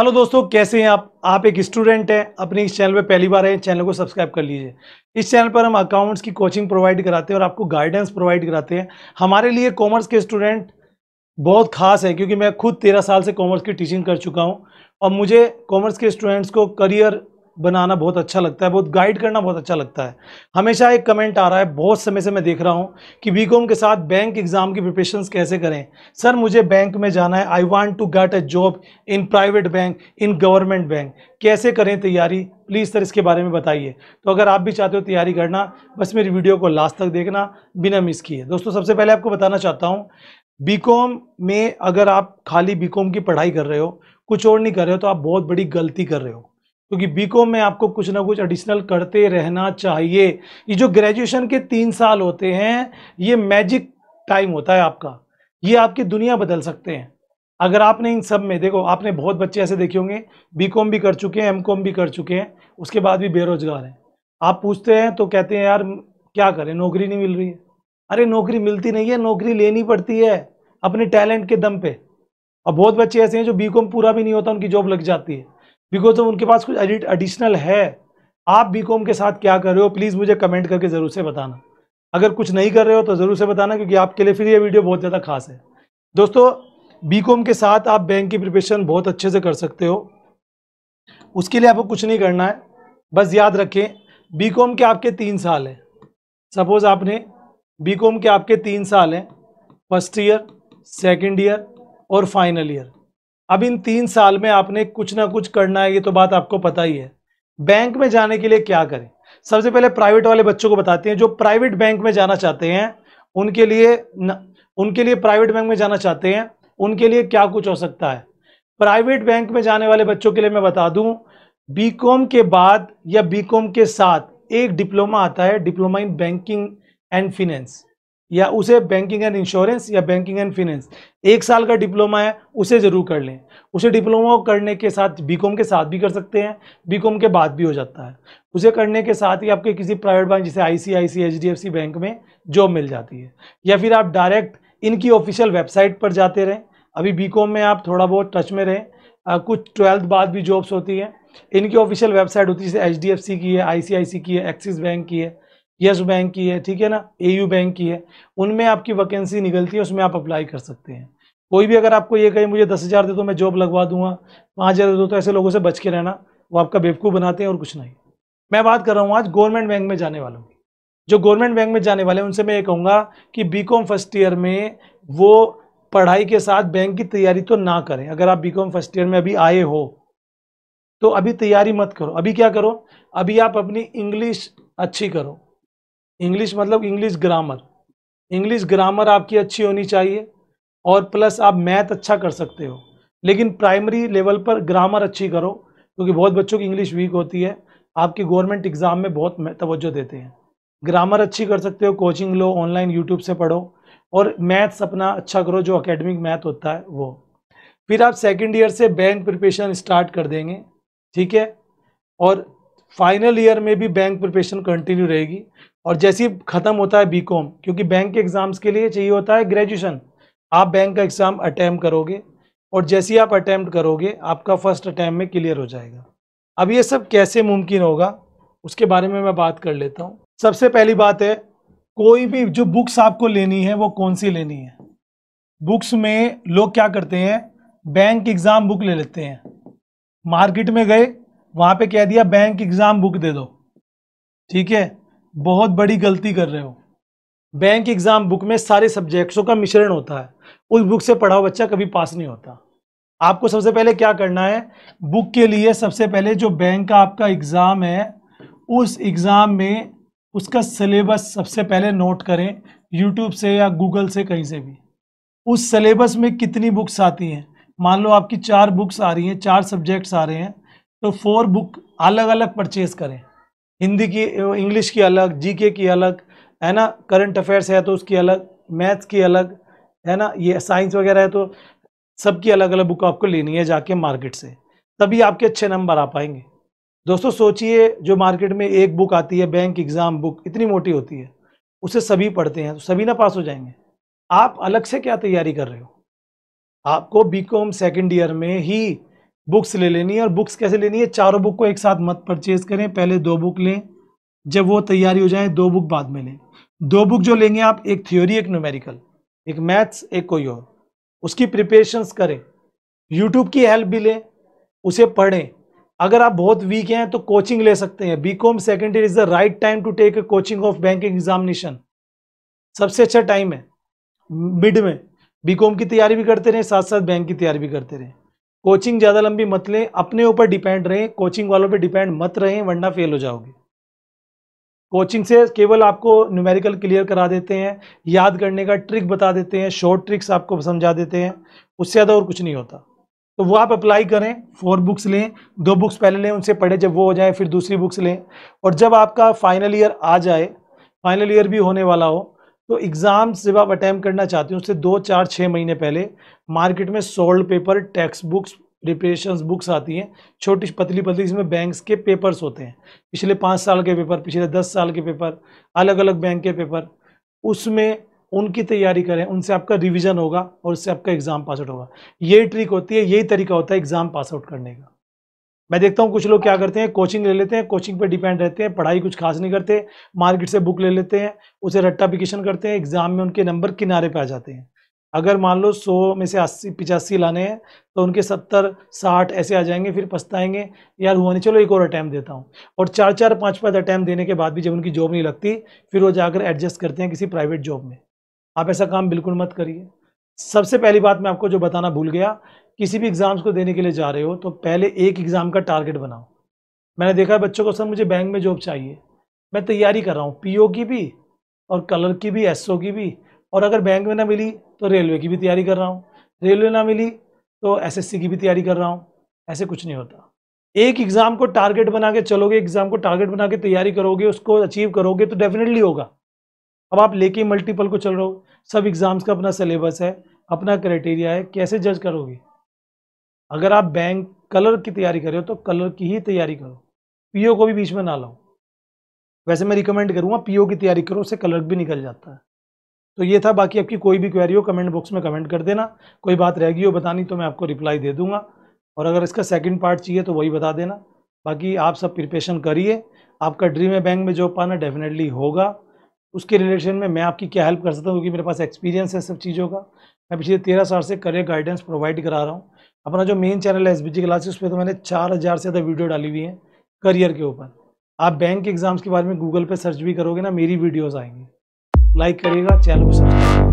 hello दोस्तों कैसे हैं आप आप एक स्टूडेंट हैं अपने इस चैनल पर पहली बार हैं चैनल को सब्सक्राइब कर लीजिए इस चैनल पर हम अकाउंट्स की कोचिंग प्रोवाइड कराते हैं और आपको गाइडेंस प्रोवाइड कराते हैं हमारे लिए कॉमर्स के स्टूडेंट बहुत खास है क्योंकि मैं खुद तेरह साल से कॉमर्स की टीचिंग कर चुका हूँ और मुझे कॉमर्स के स्टूडेंट्स को करियर बनाना बहुत अच्छा लगता है बहुत गाइड करना बहुत अच्छा लगता है हमेशा एक कमेंट आ रहा है बहुत समय से मैं देख रहा हूँ कि बी के साथ बैंक एग्ज़ाम की प्रिपरेशन कैसे करें सर मुझे बैंक में जाना है I want to get a job in private bank in government bank कैसे करें तैयारी प्लीज़ सर इसके बारे में बताइए तो अगर आप भी चाहते हो तैयारी करना बस मेरी वीडियो को लास्ट तक देखना बिना मिस किए दोस्तों सबसे पहले आपको बताना चाहता हूँ बीकॉम में अगर आप खाली बीकॉम की पढ़ाई कर रहे हो कुछ और नहीं कर रहे हो तो आप बहुत बड़ी गलती कर रहे हो क्योंकि बी कॉम में आपको कुछ ना कुछ एडिशनल करते रहना चाहिए ये जो ग्रेजुएशन के तीन साल होते हैं ये मैजिक टाइम होता है आपका ये आपकी दुनिया बदल सकते हैं अगर आपने इन सब में देखो आपने बहुत बच्चे ऐसे देखे होंगे बी कॉम भी कर चुके हैं एम कॉम भी कर चुके हैं उसके बाद भी बेरोजगार हैं आप पूछते हैं तो कहते हैं यार क्या करें नौकरी नहीं मिल रही है अरे नौकरी मिलती नहीं है नौकरी लेनी पड़ती है अपने टैलेंट के दम पे और बहुत बच्चे ऐसे हैं जो बी कॉम पूरा भी नहीं होता उनकी जॉब लग जाती है बिकॉज तो उनके पास कुछ एडिशनल है आप बी कॉम के साथ क्या कर रहे हो प्लीज़ मुझे कमेंट करके ज़रूर से बताना अगर कुछ नहीं कर रहे हो तो ज़रूर से बताना क्योंकि आपके लिए फिर ये वीडियो बहुत ज़्यादा खास है दोस्तों बी कॉम के साथ आप बैंक की प्रिपरेशन बहुत अच्छे से कर सकते हो उसके लिए आपको कुछ नहीं करना है बस याद रखें बी कॉम के आपके तीन साल हैं सपोज़ आपने बी कॉम के आपके तीन साल हैं फर्स्ट ईयर सेकेंड ईयर और फाइनल ईयर अब इन तीन साल में आपने कुछ ना कुछ करना है ये तो बात आपको पता ही है बैंक में जाने के लिए क्या करें सबसे पहले प्राइवेट वाले बच्चों को बताते हैं जो प्राइवेट बैंक में जाना चाहते हैं उनके लिए न, उनके लिए प्राइवेट बैंक में जाना चाहते हैं उनके लिए क्या कुछ हो सकता है प्राइवेट बैंक में जाने वाले बच्चों के लिए मैं बता दूं बीकॉम के बाद या बीकॉम के साथ एक डिप्लोमा आता है diploma in banking and finance या उसे बैंकिंग एंड इंश्योरेंस या बैंकिंग एंड फिनेंस एक साल का डिप्लोमा है उसे ज़रूर कर लें उसे डिप्लोमा करने के साथ बीकॉम के साथ भी कर सकते हैं बीकॉम के बाद भी हो जाता है उसे करने के साथ ही आपके किसी प्राइवेट बैंक जैसे आईसीआईसी एचडीएफसी बैंक में जॉब मिल जाती है या फिर आप डायरेक्ट इनकी ऑफिशियल वेबसाइट पर जाते रहें अभी बी में आप थोड़ा बहुत टच में रहें कुछ ट्वेल्थ बाद भी जॉब्स होती है इनकी ऑफिशियल वेबसाइट होती है जैसे एच की है आई की है एक्सिस बैंक की है यस बैंक की है ठीक है ना ए बैंक की है उनमें आपकी वैकेंसी निकलती है उसमें आप अप्लाई कर सकते हैं कोई भी अगर आपको ये कहे मुझे दस हज़ार दे दो मैं जॉब लगवा दूंगा पाँच हज़ार दे दो तो ऐसे लोगों से बच के रहना वो आपका बेवकूफ़ बनाते हैं और कुछ नहीं मैं बात कर रहा हूँ आज गवर्नमेंट बैंक में जाने वालों की जो गवर्नमेंट बैंक में जाने वाले हैं उनसे मैं ये कहूँगा कि बी फर्स्ट ईयर में वो पढ़ाई के साथ बैंक की तैयारी तो ना करें अगर आप बी फर्स्ट ईयर में अभी आए हो तो अभी तैयारी मत करो अभी क्या करो अभी आप अपनी इंग्लिश अच्छी करो इंग्लिश मतलब इंग्लिश ग्रामर इंग्लिश ग्रामर आपकी अच्छी होनी चाहिए और प्लस आप मैथ अच्छा कर सकते हो लेकिन प्राइमरी लेवल पर ग्रामर अच्छी करो क्योंकि बहुत बच्चों की इंग्लिश वीक होती है आपके गवर्नमेंट एग्ज़ाम में बहुत तवज्जो देते हैं ग्रामर अच्छी कर सकते हो कोचिंग लो ऑनलाइन यूट्यूब से पढ़ो और मैथ्स अपना अच्छा करो जो अकेडमिक मैथ होता है वो फिर आप सेकेंड ईयर से बैंक प्रिपरेशन स्टार्ट कर देंगे ठीक है और फाइनल ईयर में भी बैंक प्रिपरेशन कंटिन्यू रहेगी और जैसे ही ख़त्म होता है बीकॉम क्योंकि बैंक के एग्ज़ाम्स के लिए चाहिए होता है ग्रेजुएशन आप बैंक का एग्ज़ाम अटैम्प्ट करोगे और जैसे ही आप अटैम्प्ट करोगे आपका फर्स्ट अटैम्प्ट में क्लियर हो जाएगा अब ये सब कैसे मुमकिन होगा उसके बारे में मैं बात कर लेता हूँ सबसे पहली बात है कोई भी जो बुक्स आपको लेनी है वो कौन सी लेनी है बुक्स में लोग क्या करते हैं बैंक एग्ज़ाम बुक ले लेते हैं मार्केट में गए वहां पे कह दिया बैंक एग्जाम बुक दे दो ठीक है बहुत बड़ी गलती कर रहे हो बैंक एग्जाम बुक में सारे सब्जेक्ट्सों का मिश्रण होता है उस बुक से पढ़ा बच्चा कभी पास नहीं होता आपको सबसे पहले क्या करना है बुक के लिए सबसे पहले जो बैंक का आपका एग्ज़ाम है उस एग्ज़ाम में उसका सिलेबस सबसे पहले नोट करें यूट्यूब से या गूगल से कहीं से भी उस सिलेबस में कितनी बुक्स आती हैं मान लो आपकी चार बुक्स आ रही हैं चार सब्जेक्ट्स आ रहे हैं तो फोर बुक अलग अलग परचेज करें हिंदी की इंग्लिश की अलग जीके की अलग है ना करंट अफेयर्स है तो उसकी अलग मैथ्स की अलग है ना ये साइंस वगैरह है तो सबकी अलग अलग बुक आपको लेनी है जाके मार्केट से तभी आपके अच्छे नंबर आ पाएंगे दोस्तों सोचिए जो मार्केट में एक बुक आती है बैंक एग्ज़ाम बुक इतनी मोटी होती है उसे सभी पढ़ते हैं तो सभी ना पास हो जाएंगे आप अलग से क्या तैयारी कर रहे हो आपको बीकॉम सेकंड ईयर में ही बुक्स ले लेनी है और बुक्स कैसे लेनी है चारों बुक को एक साथ मत परचेज करें पहले दो बुक लें जब वो तैयारी हो जाए दो बुक बाद में लें दो बुक जो लेंगे आप एक थ्योरी एक न्यूमेरिकल एक मैथ्स एक कोई और उसकी प्रिपरेशंस करें यूट्यूब की हेल्प भी लें उसे पढ़ें अगर आप बहुत वीक हैं तो कोचिंग ले सकते हैं B com second year is the right time to take a coaching of banking examination सबसे अच्छा टाइम है मिड में बी कॉम की तैयारी भी करते रहें साथ साथ बैंक की तैयारी भी करते रहें कोचिंग ज़्यादा लंबी मत लें अपने ऊपर डिपेंड रहें कोचिंग वालों पे डिपेंड मत रहें वरना फेल हो जाओगे कोचिंग से केवल आपको न्यूमेरिकल क्लियर करा देते हैं याद करने का ट्रिक बता देते हैं शॉर्ट ट्रिक्स आपको समझा देते हैं उससे ज़्यादा और कुछ नहीं होता तो वो आप अप्लाई करें फोर बुक्स लें दो बुक्स पहले लें उनसे पढ़े जब वो हो जाए फिर दूसरी बुक्स लें और जब आपका फाइनल ईयर आ जाए फाइनल ईयर भी होने वाला हो तो एग्ज़ाम जब आप अटैम्प्ट करना चाहते हो उससे दो चार छः महीने पहले मार्केट में solved paper text books preparation books आती हैं छोटी पतली पतली इसमें बैंक्स के पेपर्स होते हैं पिछले पाँच साल के पेपर पिछले दस साल के पेपर अलग अलग बैंक के पेपर उसमें उनकी तैयारी करें उनसे आपका रिवीजन होगा और उससे आपका एग्ज़ाम पास आउट होगा यही ट्रिक होती है यही तरीका होता है एग्ज़ाम पास आउट करने का मैं देखता हूँ कुछ लोग क्या करते हैं कोचिंग ले लेते हैं कोचिंग पे डिपेंड रहते हैं पढ़ाई कुछ खास नहीं करते मार्केट से बुक ले लेते हैं उसे रट्टा पिकेशन करते हैं एग्जाम में उनके नंबर किनारे पे आ जाते हैं अगर मान लो सौ में से अस्सी पिचासी लाने हैं तो उनके सत्तर साठ ऐसे आ जाएंगे फिर पछताएंगे यार हुआ नहीं चलो एक और अटैम्प देता हूँ और चार चार पाँच पाँच अटैम्प देने के बाद भी जब उनकी जॉब नहीं लगती फिर वो जाकर एडजस्ट करते हैं किसी प्राइवेट जॉब में आप ऐसा काम बिल्कुल मत करिए सबसे पहली बात मैं आपको जो बताना भूल गया किसी भी एग्ज़ाम्स को देने के लिए जा रहे हो तो पहले एक एग्ज़ाम का टारगेट बनाओ मैंने देखा है बच्चों को सर मुझे बैंक में जॉब चाहिए मैं तैयारी कर रहा हूँ पीओ की भी और कलर की भी एसओ की भी और अगर बैंक में ना मिली तो रेलवे की भी तैयारी कर रहा हूँ रेलवे ना मिली तो एसएससी की भी तैयारी कर रहा हूँ ऐसे कुछ नहीं होता एक एग्ज़ाम को टारगेट बना के चलोगे एग्ज़ाम को टारगेट बना के तैयारी करोगे उसको अचीव करोगे तो डेफिनेटली होगा अब आप लेके मल्टीपल को चल रहे हो सब एग्ज़ाम्स का अपना सिलेबस है अपना क्राइटेरिया है कैसे जज करोगे अगर आप बैंक कलर की तैयारी कर रहे हो तो कलर की ही तैयारी करो पीओ को भी बीच में ना लाओ वैसे मैं रिकमेंड करूँगा पीओ की तैयारी करो उससे कलर भी निकल जाता है तो ये था बाकी आपकी कोई भी क्वेरी हो कमेंट बॉक्स में कमेंट कर देना कोई बात रह गई हो बतानी तो मैं आपको रिप्लाई दे दूंगा और अगर इसका सेकंड पार्ट चाहिए तो वही बता देना बाकी आप सब प्रिपरेशन करिए आपका ड्रीम है बैंक में जॉब पाना डेफिनेटली होगा उसके रिलेशन में मैं आपकी क्या हेल्प कर सकता हूँ क्योंकि मेरे पास एक्सपीरियंस है सब चीज़ों का मैं पिछले तेरह साल से करियर गाइडेंस प्रोवाइड करा रहा हूँ अपना जो मेन चैनल है एस बी क्लासेस उस पर तो मैंने चार हज़ार से ज़्यादा वीडियो डाली हुई है करियर के ऊपर आप बैंक एग्जाम्स के बारे में गूगल पे सर्च भी करोगे ना मेरी वीडियोस आएंगी लाइक करिएगा चैनल को सब्सक्राइब